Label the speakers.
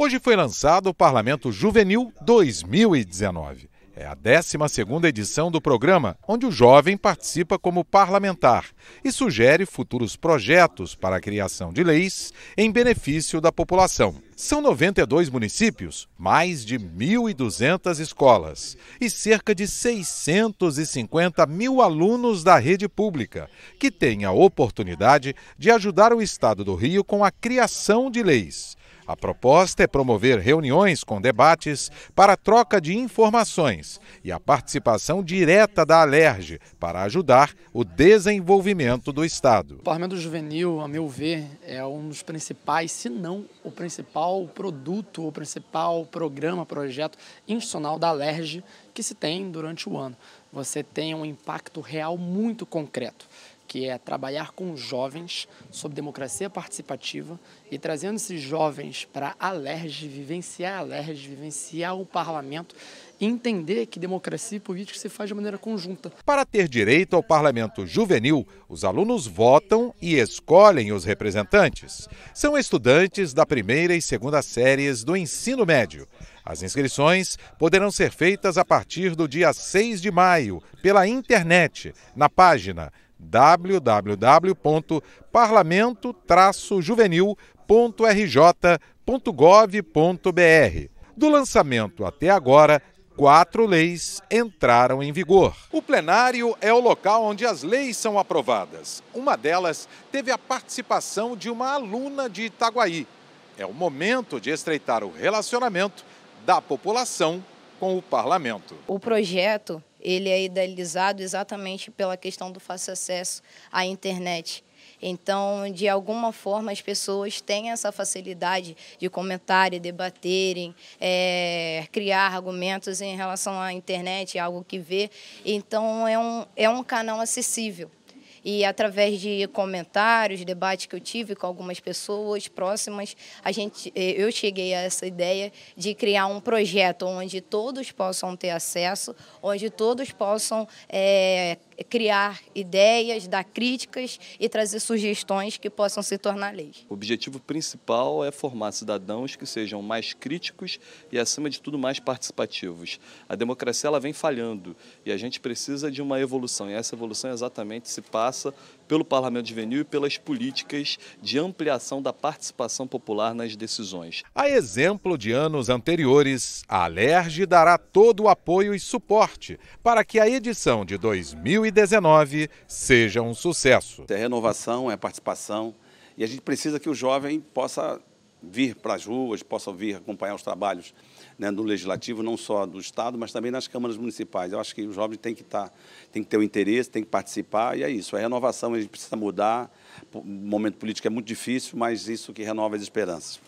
Speaker 1: Hoje foi lançado o Parlamento Juvenil 2019. É a 12 edição do programa, onde o jovem participa como parlamentar e sugere futuros projetos para a criação de leis em benefício da população. São 92 municípios, mais de 1.200 escolas e cerca de 650 mil alunos da rede pública, que têm a oportunidade de ajudar o Estado do Rio com a criação de leis a proposta é promover reuniões com debates para troca de informações e a participação direta da Alerj para ajudar o desenvolvimento do Estado.
Speaker 2: O Parlamento Juvenil, a meu ver, é um dos principais, se não o principal produto, o principal programa, projeto institucional da Alerj que se tem durante o ano. Você tem um impacto real muito concreto que é trabalhar com jovens sobre democracia participativa e trazendo esses jovens para a LERJ, vivenciar a LERJ, vivenciar o parlamento e entender que democracia e política se faz de maneira conjunta.
Speaker 1: Para ter direito ao parlamento juvenil, os alunos votam e escolhem os representantes. São estudantes da primeira e segunda séries do ensino médio. As inscrições poderão ser feitas a partir do dia 6 de maio pela internet, na página www.parlamento-juvenil.rj.gov.br. Do lançamento até agora, quatro leis entraram em vigor. O plenário é o local onde as leis são aprovadas. Uma delas teve a participação de uma aluna de Itaguaí. É o momento de estreitar o relacionamento da população com o parlamento.
Speaker 3: O projeto ele é idealizado exatamente pela questão do fácil acesso à internet. Então, de alguma forma, as pessoas têm essa facilidade de comentarem, debaterem, é, criar argumentos em relação à internet, algo que vê. Então, é um, é um canal acessível. E através de comentários, debates que eu tive com algumas pessoas próximas, a gente, eh, eu cheguei a essa ideia de criar um projeto onde todos possam ter acesso, onde todos possam é, criar ideias, dar críticas e trazer sugestões que possam se tornar leis.
Speaker 4: O objetivo principal é formar cidadãos que sejam mais críticos e, acima de tudo, mais participativos. A democracia ela vem falhando e a gente precisa de uma evolução, e essa evolução exatamente se passa pelo Parlamento Juvenil e pelas políticas de ampliação da participação popular nas decisões.
Speaker 1: A exemplo de anos anteriores, a Alerj dará todo o apoio e suporte para que a
Speaker 5: edição de 2020 2019 seja um sucesso. É renovação, é participação e a gente precisa que o jovem possa vir para as ruas, possa vir acompanhar os trabalhos né, no legislativo, não só do Estado, mas também nas câmaras municipais. Eu acho que o jovem tem que, tá, tem que ter o interesse, tem que participar, e é isso. A é renovação, a gente precisa mudar. O momento político é muito difícil, mas isso que renova as esperanças.